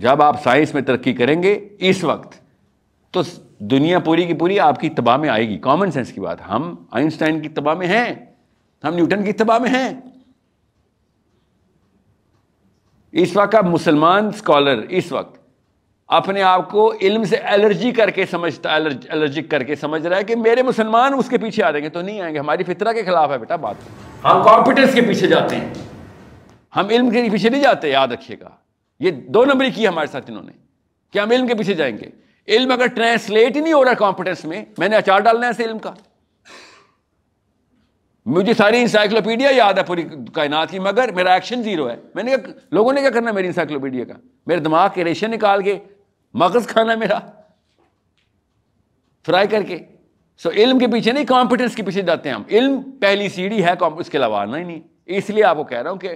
जब आप साइंस में तरक्की करेंगे इस वक्त तो दुनिया पूरी की पूरी आपकी तबाह में आएगी कॉमन सेंस की बात हम आइंस्टाइन की तबाह में हैं हम न्यूटन की तबाह में हैं इस वक्त का मुसलमान स्कॉलर इस वक्त अपने आप को इल्म से एलर्जी करके समझता एलर्ज, एलर्जिक करके समझ रहा है कि मेरे मुसलमान उसके पीछे आ जाएंगे तो नहीं आएंगे हमारी फितरा के खिलाफ है बेटा बात हम कॉम्पिटेंस के पीछे जाते हैं हम इल्म के पीछे नहीं जाते याद रखिएगा ये दो नंबरी की हमारे साथ इन्होंने कि हम इल्म के पीछे जाएंगे इल्म अगर ट्रांसलेट ही नहीं हो रहा कॉम्पिटेंस में मैंने अचार डालना है ऐसे इल्म का मुझे सारी इंसाइक्लोपीडिया याद है पूरी कायनात की मगर मेरा एक्शन जीरो है मैंने कहा लोगों ने क्या करना मेरी इंसाइक्लोपीडिया का मेरे दिमाग के रेशे निकाल के मगज खाना मेरा फ्राई करके सो इल्म के पीछे नहीं कॉम्पिटेंस के पीछे जाते हैं हम इल्म पहली सीढ़ी है इसके अलावा आना ही नहीं इसलिए आपको कह रहा हूं कि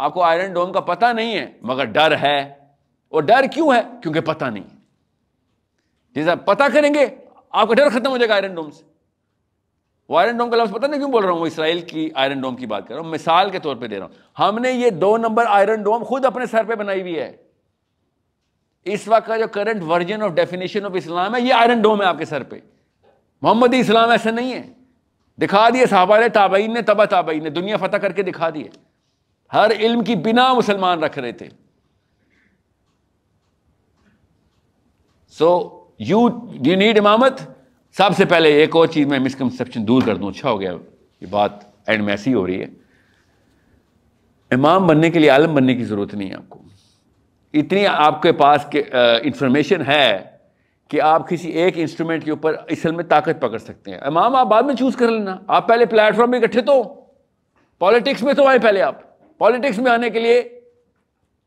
आपको आयरन डोम का पता नहीं है मगर डर है वो डर क्यों है क्योंकि पता नहीं है जैसे आप पता करेंगे आपका डर खत्म हो जाएगा आयरन डोम से वो आयरन डोम का लफ्ज पता नहीं क्यों बोल रहा हूं इसराइल की आयरन डोम की बात कर रहा हूं मिसाल के तौर पे दे रहा हूं हमने ये दो नंबर आयरन डोम खुद अपने सर पे बनाई हुई है इस वक्त का जो current version of definition of Islam है ये आयरन डोम है आपके सर पे मोहम्मद इस्लाम ऐसा नहीं है दिखा दिए साहबा ने ने तबा ताबईन ने दुनिया फतेह करके दिखा दिए हर इल्म की बिना मुसलमान रख रहे थे सो यू यू नीड इमामत सबसे पहले एक और चीज़ मैं मिसकनसेप्शन दूर कर दूं अच्छा हो गया ये बात एंड में ऐसी हो रही है इमाम बनने के लिए आलम बनने की ज़रूरत नहीं है आपको इतनी आपके पास इंफॉर्मेशन है कि आप किसी एक इंस्ट्रूमेंट के ऊपर असल में ताकत पकड़ सकते हैं इमाम आप बाद में चूज़ कर लेना आप पहले प्लेटफॉर्म में इकट्ठे तो पॉलिटिक्स में तो आए पहले आप पॉलिटिक्स में आने के लिए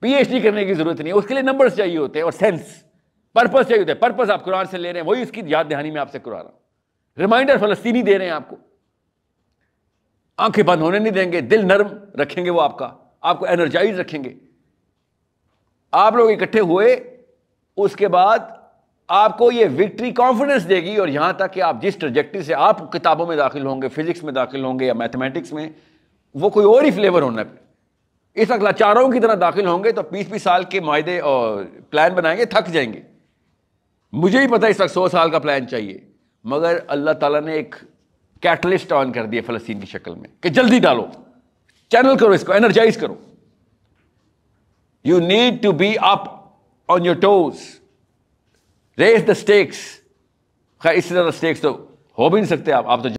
पीएचडी करने की जरूरत नहीं उसके लिए नंबर्स चाहिए होते हैं और सेंस पर्पस चाहिए होते हैं पर्पस आप कुरान से ले रहे हैं वही उसकी याद दहानी में आपसे करा रहा हूं रिमाइंडर फलस्तीनी दे रहे हैं आपको आंखें बंद होने नहीं देंगे दिल नरम रखेंगे वो आपका आपको एनर्जाइज रखेंगे आप लोग इकट्ठे हुए उसके बाद आपको ये विक्ट्री कॉन्फिडेंस देगी और यहां तक कि आप जिस ट्रजेक्टरी से आप किताबों में दाखिल होंगे फिजिक्स में दाखिल होंगे या मैथमेटिक्स में वो कोई और ही फ्लेवर होना है इस अगलाचारों की तरह दाखिल होंगे तो बीस बीस साल के माहे और प्लान बनाएंगे थक जाएंगे मुझे ही पता इस वक्त सौ साल का प्लान चाहिए मगर अल्लाह ताला ने एक कैटलिस्ट ऑन कर दिया फ़लस्तीन की शक्ल में कि जल्दी डालो चैनल करो इसको एनर्जाइज करो you need to be up on your toes raise the stakes खैर इस तरह स्टेक्स तो हो भी नहीं सकते आप आप तो